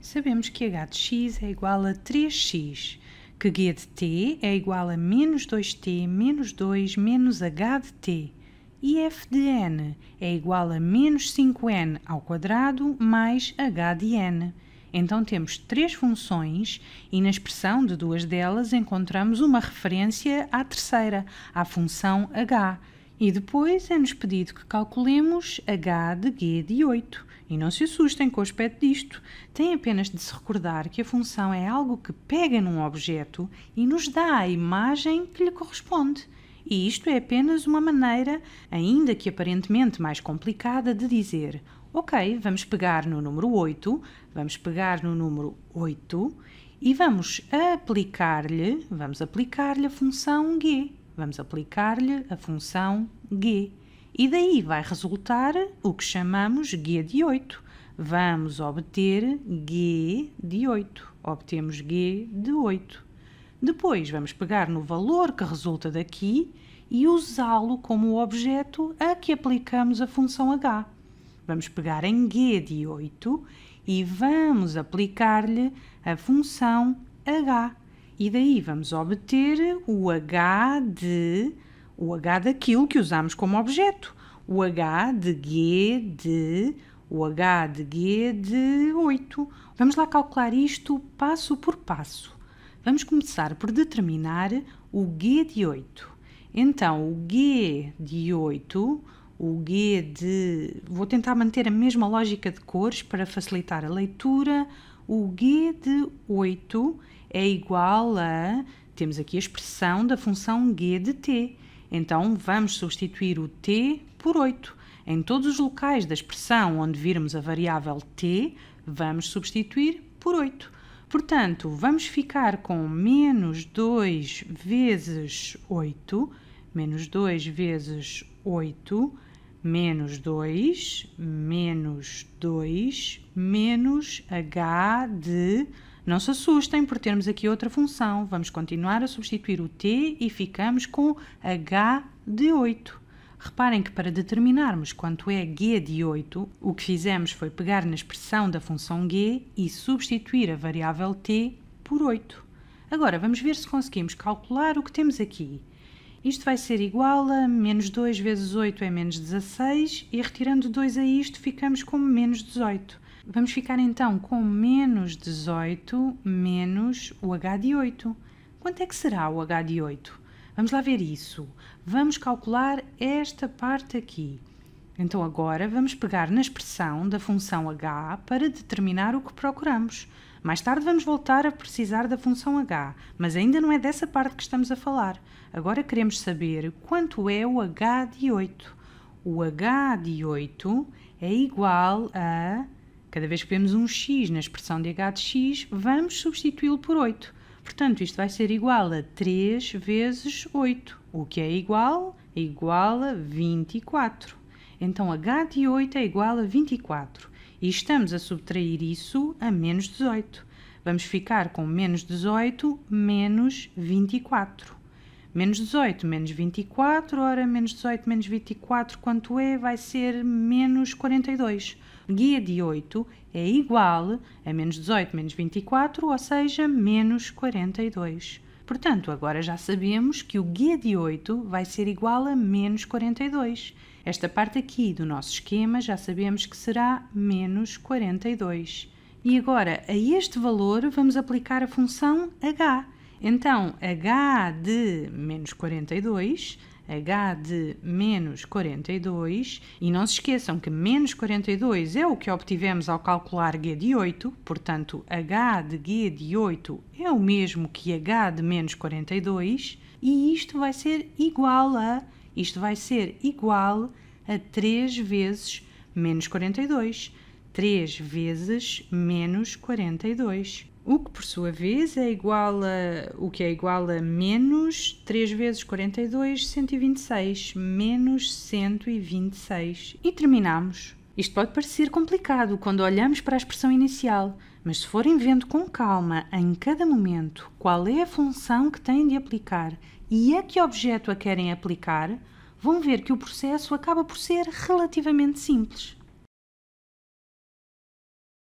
Sabemos que h de x é igual a 3x, que g de t é igual a menos 2t menos 2 menos h de t e f de n é igual a menos 5n ao quadrado mais h de n. Então temos três funções e na expressão de duas delas encontramos uma referência à terceira, à função h, e depois é-nos pedido que calculemos h de g de 8. E não se assustem com o aspecto disto. Têm apenas de se recordar que a função é algo que pega num objeto e nos dá a imagem que lhe corresponde. E isto é apenas uma maneira, ainda que aparentemente mais complicada, de dizer: Ok, vamos pegar no número 8, vamos pegar no número 8 e vamos aplicar-lhe, vamos aplicar-lhe a função g. Vamos aplicar-lhe a função g. E daí vai resultar o que chamamos G de 8. Vamos obter G de 8. Obtemos G de 8. Depois vamos pegar no valor que resulta daqui e usá-lo como objeto a que aplicamos a função h. Vamos pegar em g de 8 e vamos aplicar-lhe a função h. E daí vamos obter o h de o H daquilo que usamos como objeto. O H de G de. O H de G de 8. Vamos lá calcular isto passo por passo. Vamos começar por determinar o G de 8. Então, o G de 8 o G de. Vou tentar manter a mesma lógica de cores para facilitar a leitura. O G de 8 é igual a. Temos aqui a expressão da função G de t. Então vamos substituir o t por 8. Em todos os locais da expressão onde virmos a variável t, vamos substituir por 8. Portanto, vamos ficar com menos 2 vezes 8, menos 2 vezes 8, menos 2, menos 2, menos h de não se assustem por termos aqui outra função. Vamos continuar a substituir o t e ficamos com h de 8. Reparem que para determinarmos quanto é g de 8, o que fizemos foi pegar na expressão da função g e substituir a variável t por 8. Agora vamos ver se conseguimos calcular o que temos aqui. Isto vai ser igual a menos 2 vezes 8 é menos 16 e retirando 2 a isto ficamos com menos 18. Vamos ficar então com menos 18 menos o h de 8. Quanto é que será o h de 8? Vamos lá ver isso. Vamos calcular esta parte aqui. Então agora vamos pegar na expressão da função h para determinar o que procuramos. Mais tarde vamos voltar a precisar da função h, mas ainda não é dessa parte que estamos a falar. Agora queremos saber quanto é o h de 8. O h de 8 é igual a Cada vez que vemos um x na expressão de h de x, vamos substituí-lo por 8. Portanto, isto vai ser igual a 3 vezes 8, o que é igual igual a 24. Então, h de 8 é igual a 24. E estamos a subtrair isso a menos 18. Vamos ficar com menos 18 menos 24. Menos 18 menos 24, ora, menos 18 menos 24, quanto é? Vai ser menos 42. Guia de 8 é igual a menos 18 menos 24, ou seja, menos 42. Portanto, agora já sabemos que o guia de 8 vai ser igual a menos 42. Esta parte aqui do nosso esquema já sabemos que será menos 42. E agora, a este valor, vamos aplicar a função h então, h de menos 42, h de menos 42, e não se esqueçam que menos 42 é o que obtivemos ao calcular g de 8, portanto, h de g de 8 é o mesmo que h de menos 42, e isto vai ser igual a, isto vai ser igual a 3 vezes menos 42. 3 vezes menos 42 o que por sua vez é igual a o que é igual a menos 3 vezes 42, 126, menos 126 e terminamos. Isto pode parecer complicado quando olhamos para a expressão inicial, mas se forem vendo com calma em cada momento qual é a função que têm de aplicar e a que objeto a querem aplicar, vão ver que o processo acaba por ser relativamente simples.